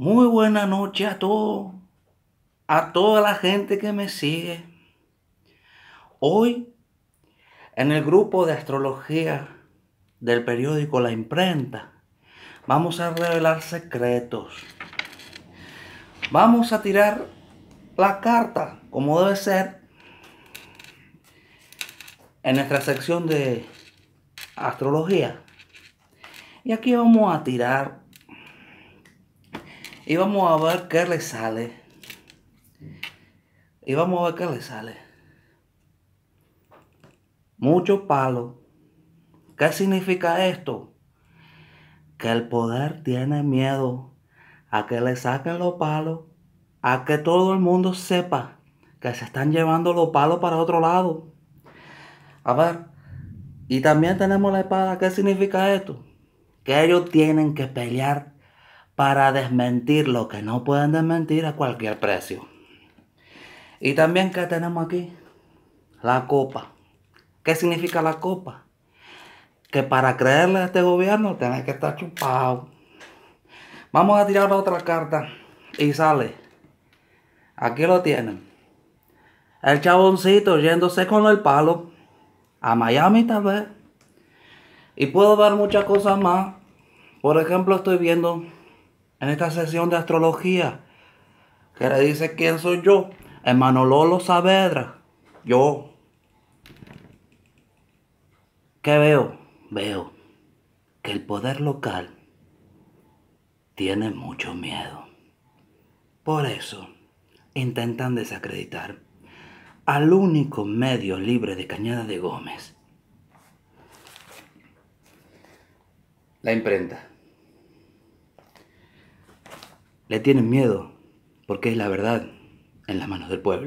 Muy buena noche a todos, a toda la gente que me sigue. Hoy, en el grupo de astrología del periódico La Imprenta, vamos a revelar secretos. Vamos a tirar la carta, como debe ser, en nuestra sección de astrología. Y aquí vamos a tirar y vamos a ver qué le sale. Y vamos a ver qué le sale. Mucho palo. ¿Qué significa esto? Que el poder tiene miedo a que le saquen los palos, a que todo el mundo sepa que se están llevando los palos para otro lado. A ver, y también tenemos la espada. ¿Qué significa esto? Que ellos tienen que pelear para desmentir lo que no pueden desmentir a cualquier precio. Y también que tenemos aquí la copa. ¿Qué significa la copa? Que para creerle a este gobierno tiene que estar chupado. Vamos a tirar otra carta y sale. Aquí lo tienen. El chaboncito yéndose con el palo a Miami tal vez. Y puedo ver muchas cosas más. Por ejemplo, estoy viendo en esta sesión de astrología que le dice quién soy yo. Hermano Lolo Saavedra, yo. ¿Qué veo? Veo que el poder local tiene mucho miedo. Por eso intentan desacreditar al único medio libre de Cañada de Gómez. La imprenta. Le tienen miedo porque es la verdad en las manos del pueblo.